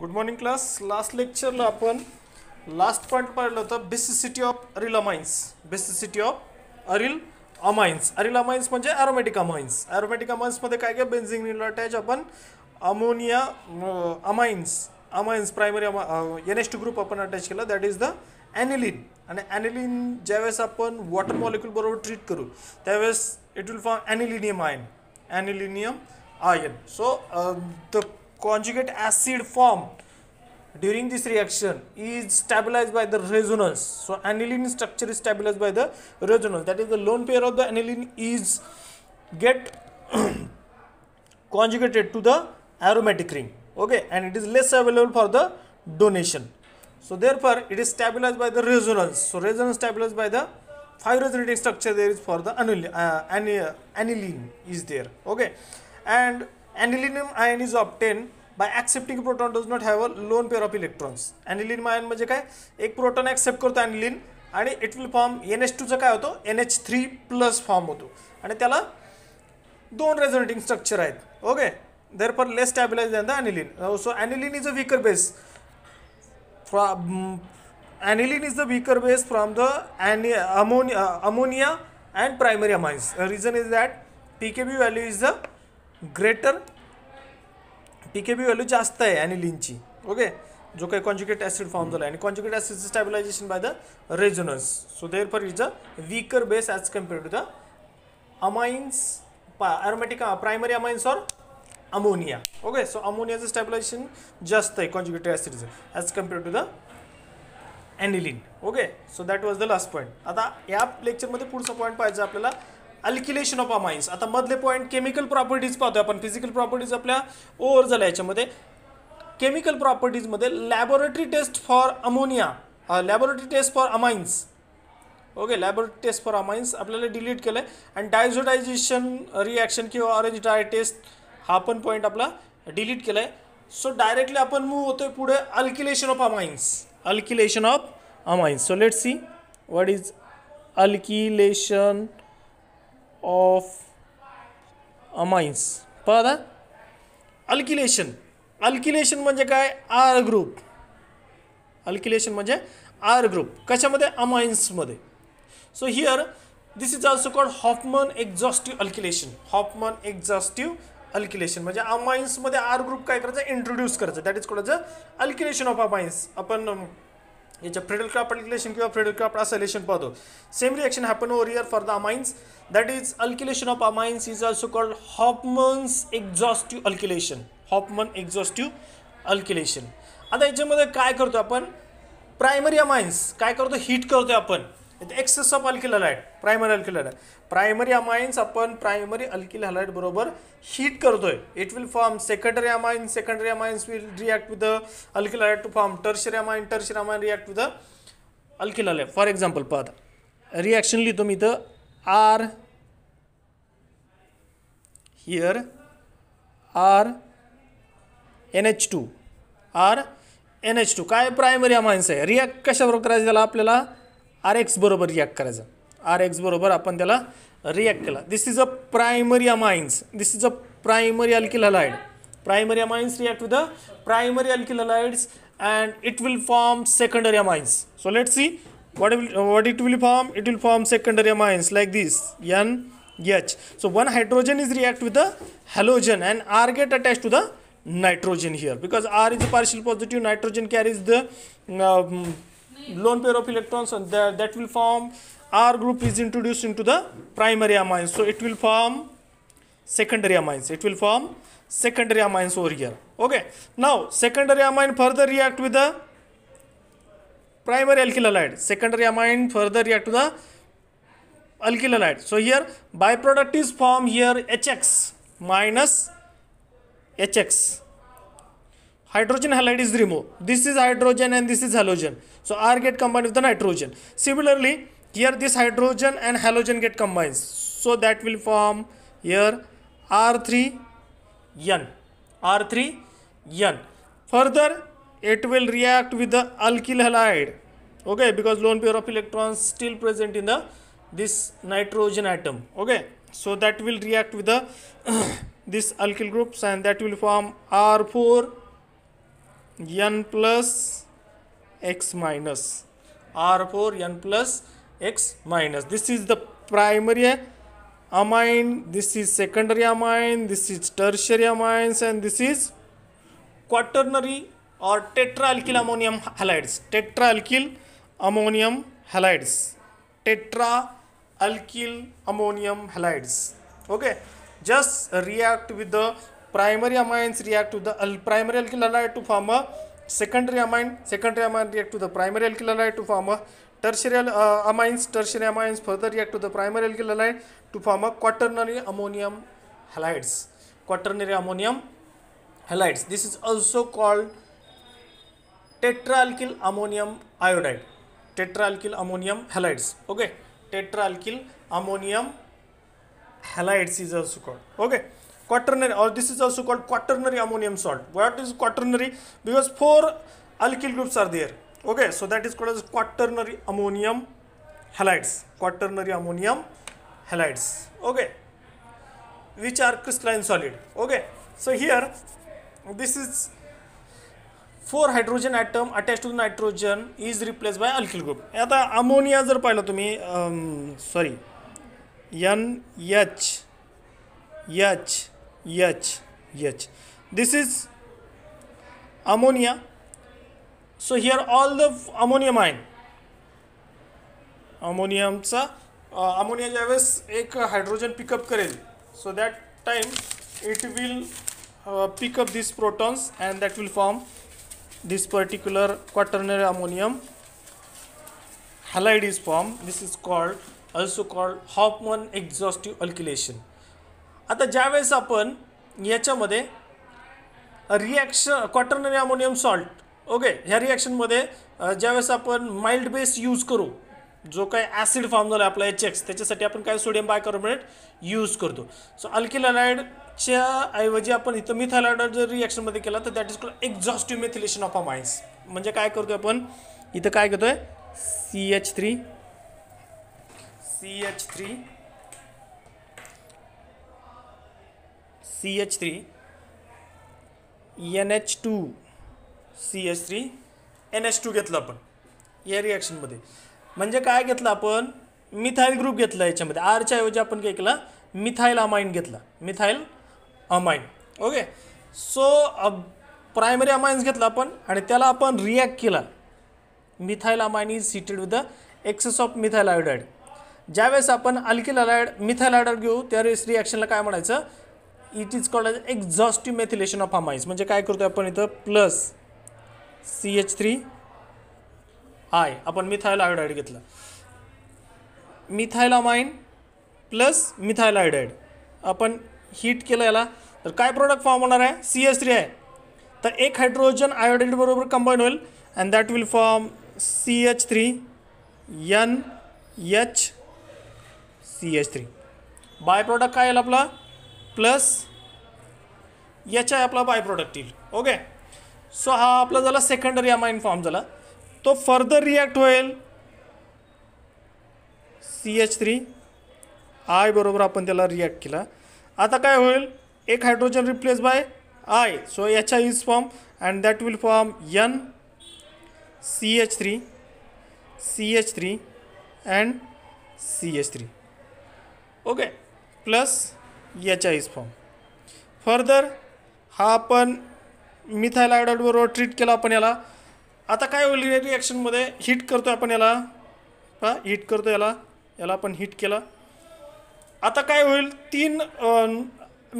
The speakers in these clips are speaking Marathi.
गुड मॉर्निंग क्लास लास्ट लेक्चरला आपण लास्ट पॉईंट पाहिलं होतं basicity of aryl amines basicity of aryl amines aryl amines म्हणजे ॲरोमॅटिक अमाइन्स ॲरोमॅटिक अमाइन्समध्ये काय काय बेन्झिंग अटॅच आपण ammonia amines amines primary N S two group आपण अटॅच केला दॅट इज द ॲनिलिन आणि ॲनिलिन ज्यावेळेस आपण वॉटर मॉलिक्यूल बरोबर ट्रीट करू त्यावेळेस it will form anilinium ion anilinium ion so the conjugate acid form during this reaction is stabilized by the resonance. So aniline structure is stabilized by the resonance. That is the lone pair of the aniline is get conjugated to the aromatic ring. Okay, and it is less available for the donation. So therefore it is stabilized by the resonance. So resonance stabilized by the 5 structure there is for the uh, aniline, uh, aniline is there. Okay, and anilinum ion is obtained by accepting proton does not have a lone pair of electrons aniline mine म्हणजे काय एक प्रोटॉन ॲक्सेप्ट करतो ॲनिलिन आणि it will form N H टूचं काय होतं N H three plus form होतो आणि त्याला दोन रेझोनेटिंग स्ट्रक्चर आहेत okay therefore less stabilize than the aniline so aniline is a weaker base from aniline is the weaker base from the ॲनि ammonia ammonia and primary amines reason is that P K B value is the greater T K B value जास्त आहे ॲनिलिनची ओके जो काही कॉन्ज्युकेट ॲसिड फॉर्म झाला आणि कॉन्ज्युकेट ॲसिडचं stabilization by the resonance so therefore is a weaker base as compare to the amines पा aromatic primary amines or ammonia okay so अमोनियाचं स्टॅबिलायझेशन जास्त आहे कॉन्ज्युकेट ॲसिडचं as compare to the aniline okay so that was the last point आता या लेक्चरमध्ये पुढचा पॉईंट पाहिजे आपल्याला अल्क्युलेशन ऑफ अमाइन्स आता मधले पॉईंट केमिकल प्रॉपर्टीज पाहतो आपण फिजिकल प्रॉपर्टीज आपल्या ओव्हर झाल्या याच्यामध्ये केमिकल प्रॉपर्टीजमध्ये laboratory test for ammonia laboratory test for amines okay laboratory test for amines आपल्याला डिलीट केलं आहे आणि डायझोडायझेशन रिॲक्शन किंवा ऑरेंज डाय टेस्ट हा पण पॉईंट आपला डिलीट केला आहे सो डायरेक्टली आपण मूव्ह आहे पुढे alkylation of amines alkylation of amines so let see what is alkylation of amines पहा अल्किलेशन अल्किलेशन म्हणजे काय आर ग्रुप अल्किलेशन म्हणजे आर ग्रुप कशामध्ये अमाइन्समध्ये so here this is also called Hofmann exhaustive alkylation Hofmann exhaustive alkylation म्हणजे अमाइन्समध्ये आर ग्रुप काय करायचं इंट्रोड्यूस करायचं that is called the alkylation of amines आपण याच्या फ्रेडल क्राफ्ट अल्क्युलेशन किंवा फ्रेडल क्राफ्ट असं रिलेशन पाहतो same reaction happen over here for the amines that is alkylation of amines is also called Hofmann's exhaustive alkylation Hofmann exhaustive alkylation आता याच्यामध्ये काय करतो आपण प्रायमरी अमाइन्स काय करतो हिट करतो आपण excess of alkyl halide primary alkyl halide primary amines आपण प्रायमरी अल्किल हलाईट बरोबर हीट करतोय it will form secondary amine secondary amines will react with the alkyl halide to form tertiary amine tertiary amine react with the alkyl halide for example पद रिॲक्शन लिहितो मी इथं R here R N H two R N H two काय प्रायमरी अमाइन्स आहे रिॲक्ट कशाबरोबर करायचं त्याला आपल्याला Rx एक्सबरोबर रिॲक्ट करायचा आर एक्सबरोबर आपण त्याला रिॲक्ट केला this is a primary amines this is a primary alkyl halide primary amines react with the primary alkyl halides and it will form secondary amines so let see what it, will, what it will form it will form secondary amines like this nh so one hydrogen is react with the halogen and r get attached to the nitrogen here because r is a partial positive nitrogen carries the um, lone pair of electrons and that, that will form R group is introduced into the primary amines. So it will form secondary amines. It will form secondary amines over here. Okay. Now secondary amine further react with the primary alkyl halide. Secondary amine further react to the alkyl halide. So here byproduct is formed here HX minus HX. Hydrogen halide is removed. This is hydrogen and this is halogen. So R get combined with the nitrogen. Similarly, here this hydrogen and halogen get combined. So that will form here R3N. R3N. Further, it will react with the alkyl halide. Okay, because lone pair of electrons still present in the this nitrogen atom. Okay, so that will react with the this alkyl groups and that will form R4 N plus x minus r four n plus x minus this is the primary amine this is secondary amine this is tertiary amines and this is quaternary or tetraalkyl ammonium halides tetraalkyl ammonium halides tetraalkyl ammonium halides okay just react with the primary amines react to the primary alkyl halide to form a secondary amine, secondary amine react to the primary alkyl to form a tertiary uh, amines, tertiary amines further react to the primary alkyl halide to form a quaternary ammonium halides, quaternary ammonium halides. This is also called tetraalkyl ammonium iodide, tetraalkyl ammonium halides, okay, tetraalkyl ammonium halides is also called, okay. quaternary or this is also called quaternary ammonium salt. What is quaternary? Because four alkyl groups are there. Okay, so that is called as quaternary ammonium halides. Quaternary ammonium halides. Okay, which are crystalline solid. Okay, so here this is four hydrogen atom attach to nitrogen is replace by alkyl group आता अमोनिया जर पाहिलं तुम्ही sorry N h h H this is is so he are all the ammonium आहे अमोनियमचा अमोनिया ज्यावेळेस एक हायड्रोजन पिकअप करेल so that time it will pick up this protons and that will form this particular quaternary ammonium halide is form this is called also called Hofmann exhaustive alkylation आता ज्यावेळेस आपण याच्यामध्ये reaction quaternary ammonium salt okay ह्या रिॲक्शनमध्ये ज्यावेळेस आपण माइल्ड बेस यूज करू जो काय ॲसिड फॉर्म झाला आपला एच एक्स त्याच्यासाठी आपण काय सोडियम बायकार्बोनेट यूज करतो सो अल्किलायडच्या ऐवजी आपण इथं मिथालायड जर रिॲक्शनमध्ये केला तर that is called exhaustive methylation of a mines म्हणजे काय करतोय आपण इथं काय करतोय C H three C H three C H three N H two C H three N H two घेतला आपण या रिॲक्शनमध्ये म्हणजे काय घेतलं आपण मिथाईल ग्रुप घेतला याच्यामध्ये आरच्या ऐवजी आपण काय केलं मिथाईल अमाइन घेतला methyl amine okay so primary amines घेतला आपण आणि त्याला आपण रिॲक्ट केला methyl amine is heated with the excess of methyl iodide ज्यावेळेस आपण अल्किल अलायड मिथाईल आयोडाईड घेऊ त्यावेळेस रिॲक्शनला काय म्हणायचं it is called as exhaustive methylation of amines म्हणजे काय करतो आपण इथं plus C H three I आपण मिथायल आयोडाईड घेतला अमाईन प्लस मिथायल आयोडाईड आपण हीट केलं याला तर काय प्रोडक्ट फॉर्म होणार आहे सी एच थ्री आहे तर एक हायड्रोजन आयोडाईड बरोबर कंबाईन होईल and that will form C H three N H C H three by product काय येईल आपला प्लस याच्या आपला बाय प्रोडक्ट येईल ओके सो हा आपला झाला सेकंडरी अमाइन फॉर्म झाला तो फर्दर रिॲक्ट होईल सी एच थ्री आय बरोबर आपण त्याला रिॲक्ट केला आता काय होईल एक hydrogen replace by I so याच्या is form and that will form N C H three C H three and C H three okay plus is form further हा आपण मिथाईल आयडॉटबरोबर ट्रीट केला आपण याला आता काय होईल रिॲक्शनमध्ये हिट करतो आपण याला हा हिट करतो याला याला आपण हिट केला आता काय होईल तीन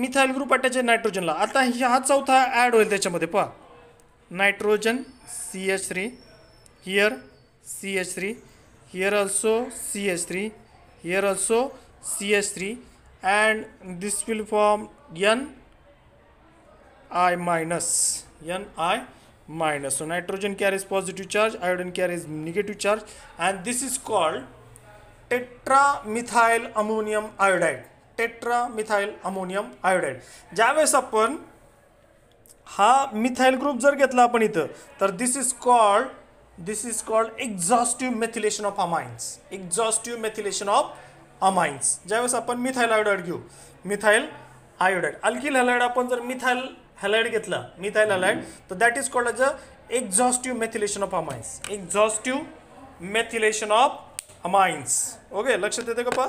मिथाईल ग्रुप अटॅच नायट्रोजनला आता हा चौथा ॲड होईल त्याच्यामध्ये पहा nitrogen C H three here C H three here also C H three here also C H three and this will form n i minus n i minus so nitrogen carries positive charge iodine carries negative charge and this is called tetramethyl ammonium iodide tetramethyl ammonium iodide ज्यावेळेस आपण हा मिथाईल ग्रुप जर घेतला आपण इथं तर this is called this is called exhaustive methylation of amines exhaustive methylation of amines ज्यावेळेस आपण मिथाइल आयोडाईड घेऊ मिथाईल आयोडाईड अल्किल हॅलाईड आपण जर मिथाइल हॅलाईड घेतला मिथाईल हॅलाईड तर that is called as a exhaustive methylation of amines exhaustive methylation of amines okay लक्षात येतं का पा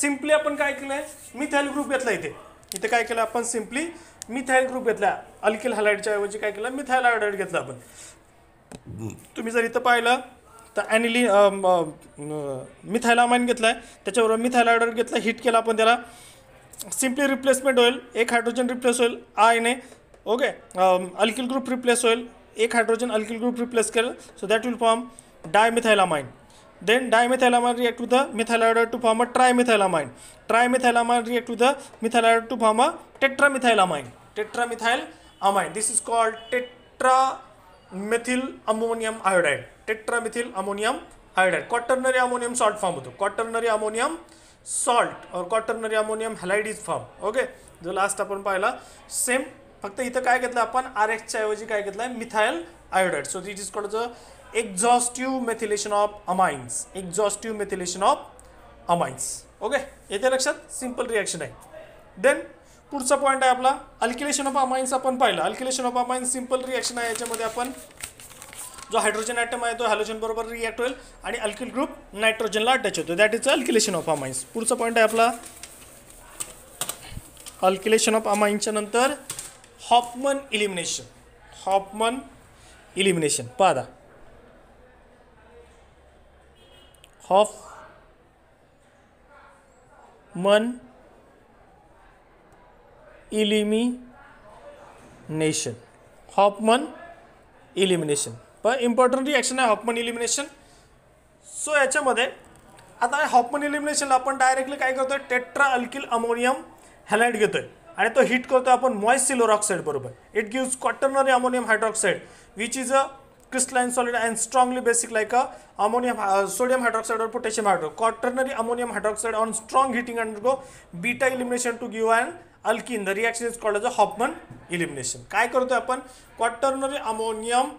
सिम्पली आपण काय केलं आहे मिथाईल ग्रुप घेतला इथे इथे काय केलं आपण सिम्पली मिथाईल ग्रुप घेतला अल्किल हॅलाईडच्या ऐवजी काय केलं मिथाईल आयोडाईड घेतला आपण तुम्ही जर इथं पाहिलं तर ॲनिली मिथायलामाइन घेतला आहे त्याच्यावर मिथायलायडर घेतला हिट केला आपण त्याला सिम्पली रिप्लेसमेंट होईल एक हायड्रोजन रिप्लेस होईल आयने ओके अल्किल ग्रुप रिप्लेस होईल एक हायड्रोजन अल्किल ग्रुप रिप्लेस केलं so that will form dimethylamine then dimethylamine react to the methyl halide to form a trimethylamine trimethylamine react to the methyl halide to form a tetra tetramethyl amine this is called tetra methyl ammonium iodide tetramethyl ammonium iodide quaternary ammonium salt form होतो कॉटर्नरी अमोनियम सॉल्ट और quaternary ammonium halide is form okay जो लास्ट आपण पाहिला सेम फक्त इथं काय घेतलं आपण आर एक्सच्या ऐवजी काय घेतलं आहे methyl iodide so that is called exhaustive methylation of amines exhaustive methylation of amines okay येते लक्षात सिंपल रिॲक्शन आहे देन पुढचा पॉईंट आहे आपला अल्किलेशन ऑफ अमाइन्स आपण पाहिलं alkylation of amines simple reaction आहे याच्यामध्ये आपण जो हायड्रोजन ॲटम आहे तो हॅलोजनबरोबर रिॲक्ट होईल आणि अल्किल ग्रुप नायट्रोजनला अटॅच होतो that is alkylation of amines पुढचा पॉईंट आहे आपला अल्किलेशन ऑफ अमाइन्सच्या नंतर हॉपमन इलिमिनेशन हॉपमन इलिमिनेशन पादा Hofmann elimination Hofmann elimination प इम्पॉर्टंट रिॲक्शन आहे हॉपमन इलिमिनेशन सो याच्यामध्ये आता हॉपमन इलिमिनेशनला आपण डायरेक्टली काय करतोय टेट्रा अल्किल अमोनियम हॅलाइड घेतोय आणि तो हिट करतोय आपण मॉइस सिलोर ऑक्साईड बरोबर it gives quaternary ammonium hydroxide which is a crystal solid and strongly basic like ammonium sodium hydroxide or potassium hydro quaternary ammonium hydroxide on strong heating and go beta elimination to give and alkene the reaction is call a Hofmann elimination काय करतोय आपण क्वाटर्नरी अमोनियम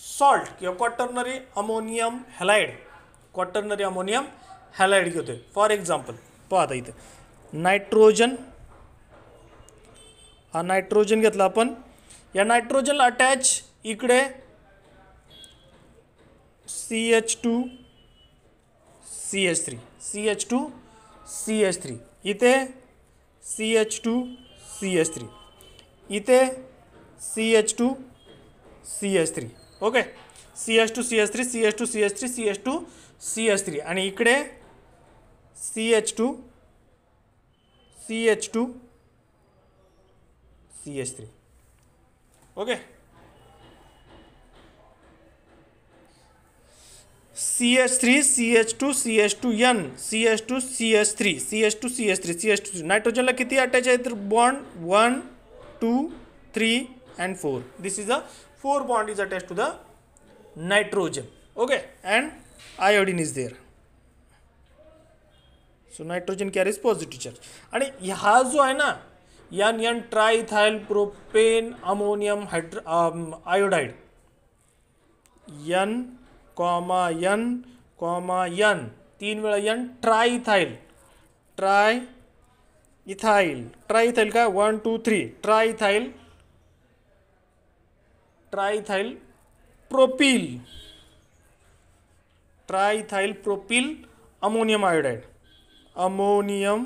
सॉल्ट किंवा quaternary ammonium halide quaternary ammonium halide घेतोय फॉर एक्झाम्पल पिथे नायट्रोजन हा नायट्रोजन घेतला आपण या नायट्रोजन अटॅच इकडे C H two C H three C H two C H three इथे C H two C H three इथे C H two C H three okay C H two C H three C H two C H three C H two C H three आणि इकडे C H two C H two C H three okay C H three C H two C H to N C H two C H three C H two C H three C H two नायट्रोजनला किती अटॅच आहे तर bond one two three and four this is a four bond is attach to the nitrogen okay and iodine is there so nitrogen carries positive charge आणि हा जो आहे ना N N triethyl propane ammonium hydro iodide N comma N comma N तीन वेला N triethyl try ethyl triethyl का one two three triethyl propyl propyl triethyl propyl ammonium iodide ammonium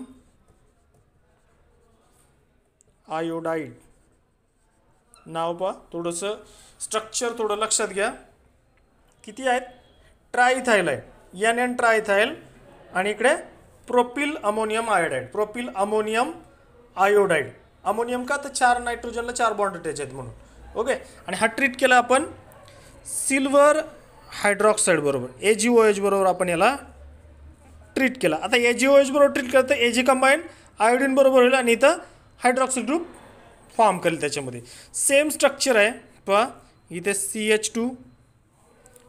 iodide नाव पहा थोड़स स्ट्रक्चर थोड़ा लक्षा गया किती आहेत ट्रायथायल आहे एन एन ट्रायथायल आणि इकडे propyl ammonium iodide propyl ammonium iodide ammonium का तर चार नायट्रोजनला चार बॉन्ड अटॅच आहेत म्हणून ओके आणि हा ट्रीट केला आपण सिल्वर हायड्रॉक्साईड बरोबर ए जी ओ एच बरोबर आपण याला ट्रीट केला आता ए जी ओ एच बरोबर ट्रीट केलं तर ए जी कंबाईन आयोडीन बरोबर होईल आणि इथं हायड्रॉक्साईड ग्रुप फॉर्म करेल त्याच्यामध्ये सेम स्ट्रक्चर आहे पहा इथे C H two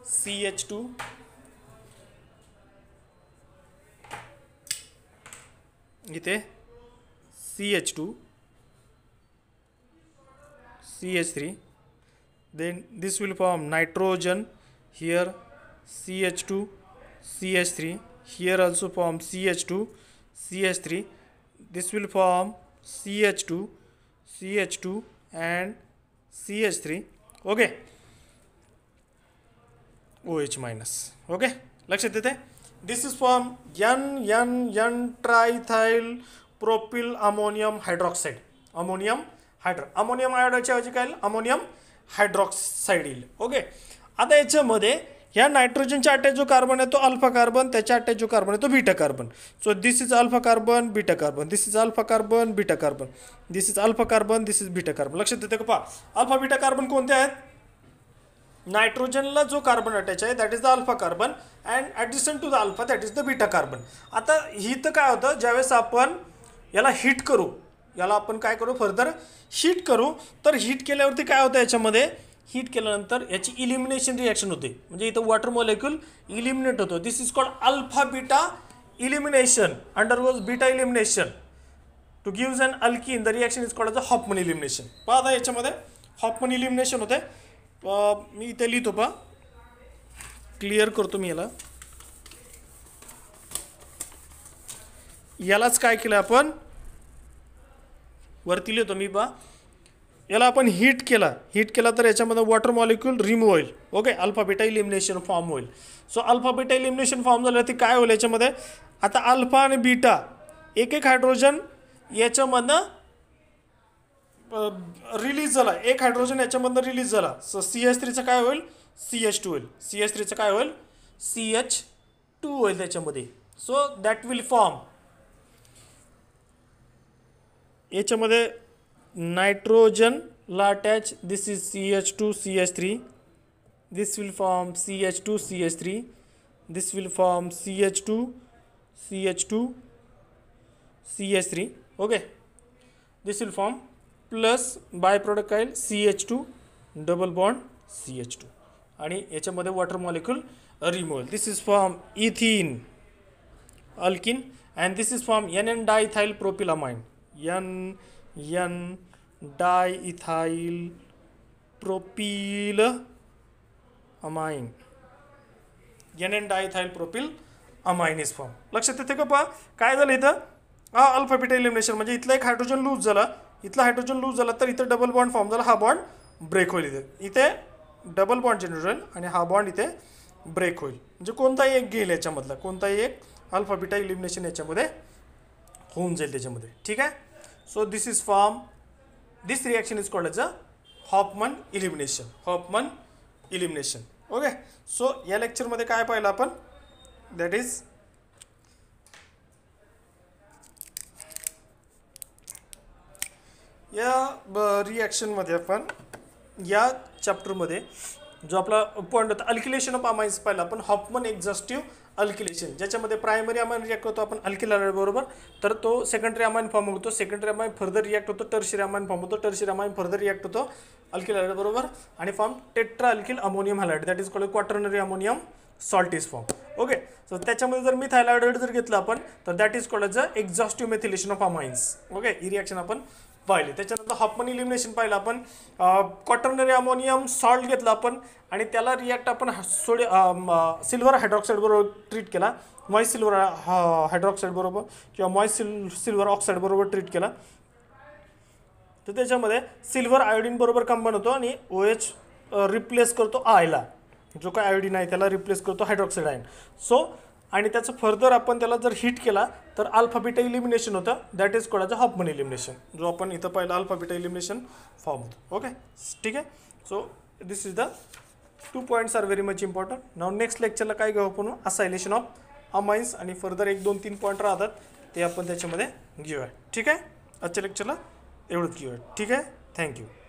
C H two इथे C H two C H three then this will form nitrogen here CH2 CH3 here also form CH2 CH3 this will form CH2 CH2 and CH3 okay O H minus okay लक्षात येते this is form N N N triethyl propyl ammonium hydroxide ammonium hydro ammonium आयोडाच्या ऐवजी काय अमोनियम हायड्रॉक्साईड येईल ओके आता याच्यामध्ये ह्या नायट्रोजनच्या अटॅच जो कार्बन आहे तो अल्फा कार्बन त्याच्या अटॅच जो कार्बन आहे तो beta carbon so this is alpha carbon beta carbon this is alpha carbon beta carbon this is alpha carbon this is beta carbon लक्षात येते का पहा अल्फा बीटा कार्बन कोणते आहेत नायट्रोजनला जो कार्बन अटॅच आहे that is the alpha carbon and addition to the alpha that is the beta carbon आता ही काय होतं ज्यावेळेस आपण याला हीट करू याला आपण काय करू फर्दर हीट करू तर हीट केल्यावरती काय होतं याच्यामध्ये हीट केल्यानंतर याची इलिमिनेशन रिॲक्शन होते म्हणजे इथं वॉटर मॉलेक्युल इलिमिनेट होतो this is called alpha beta elimination under was beta elimination to gives an alkene the reaction is called a Hofmann elimination पहा याच्यामध्ये हॉपमन इलिमिनेशन होते मी इथे लिहितो पा क्लिअर करतो मी याला यालाच काय केलं आपण वरती लिहितो मी पा याला आपण हीट केला हीट केला तर याच्यामध्ये वॉटर मॉलिक्यूल रिमूव्ह होईल ओके अल्फाबेटा इलिमिनेशन फॉर्म होईल सो अल्फाबेटा इलिमिनेशन फॉर्म झालं ते काय होईल याच्यामध्ये आता अल्फा आणि बीटा एक एक हायड्रोजन याच्यामधनं रिलीज झाला एक हायड्रोजन याच्यामधनं रिलीज झाला सो सी एच थ्रीचं काय होईल सी एच टू होईल सी एच थ्रीचं काय होईल सी एच टू होईल त्याच्यामध्ये सो दॅट विल फॉर्म याच्यामध्ये ला attach this is C H two C H three this will form C H two C H three this will form C H two C H two C H three okay this will form plus by product काय C H two double bond C H two आणि याच्यामध्ये water molecule removal this is form ethene alkene and this is form N N diethyl propylamine N N ethyl propyl amine N N diethyl propyl amine is form लक्षात येते का पहा काय झालं इथं इलिमिनेशन म्हणजे इथला एक हायड्रोजन लूज झाला इथला हायड्रोजन लूज झाला तर इथं डबल बॉन्ड फॉर्म झाला हा बॉन्ड ब्रेक होईल इथे इथे डबल बॉन्ड जनरेट होईल आणि हा बॉन्ड इथे ब्रेक होईल म्हणजे कोणताही एक गेल याच्यामधला कोणताही एक अल्फाबिटा इलिमिनेशन याच्यामध्ये होऊन जाईल त्याच्यामध्ये ठीक आहे so this is form this reaction is called as a Hofmann elimination Hofmann elimination okay so या लेक्चरमध्ये काय पाहिलं आपण दॅट इज या ब रिॲक्शनमध्ये आपण या चॅप्टरमध्ये जो आपला पॉईंट होता अल्किलेशन ऑफ अमाइन्स पाहिला आपण हॉपमन एक्झॉस्टिव्ह अल्किलेशन ज्याच्यामध्ये प्रायमरी अमाइन रिॲक्ट होतो आपण अल्किल बरोबर तर तो सेकंडरी अमाइन फॉर्म होतो सेकंडरी अमाइन फर्दर रिॲक्ट होतो टर्शरी अमाइन फॉर्म होतो टर्शरी अमाइन फर्दर रिॲक्ट होतो अल्किला बरोबर आणि form tetra alkyl ammonium halide that is called quaternary ammonium salt is form okay so त्याच्यामध्ये जर मी थायलाइड जर घेतलं आपण तर that is called a exhaustive methylation of amines okay ही रिॲक्शन आपण पाहिले त्याच्यानंतर हॉपमन इलिमिनेशन पाहिलं आपण कॉटनरी अमोनियम सॉल्ट घेतला आपण आणि त्याला रिॲक्ट आपण सोडे सिल्वर बरोबर ट्रीट केला मॉईस सिल्वर हायड्रॉक्साईडबरोबर किंवा मॉईस सिल सिल्वर बरोबर ट्रीट केला तर त्याच्यामध्ये सिल्वर बरोबर काम होतो आणि ओ एच रिप्लेस करतो आयला जो काय आयोडीन आहे त्याला रिप्लेस करतो हायड्रॉक्साईड आयन सो आणि त्याचं फर्दर आपण त्याला जर हिट केला तर अल्फाबिटा इलिमिनेशन होतं दॅट इज कोणाचा हॉपमन इलिमिनेशन जो आपण इथं पाहिलं अल्फाबिटा इलिमिनेशन फॉर्म होतो ओके ठीक आहे so this is the two points are very much important नाव नेक्स्ट लेक्चरला काय घेऊ आपण असायलेशन ऑफ अमाइन्स आणि फर्दर एक दोन तीन पॉईंट राहतात ते आपण त्याच्यामध्ये घेऊया ठीक आहे आजच्या लेक्चरला एवढंच घेऊया ठीक आहे थँक्यू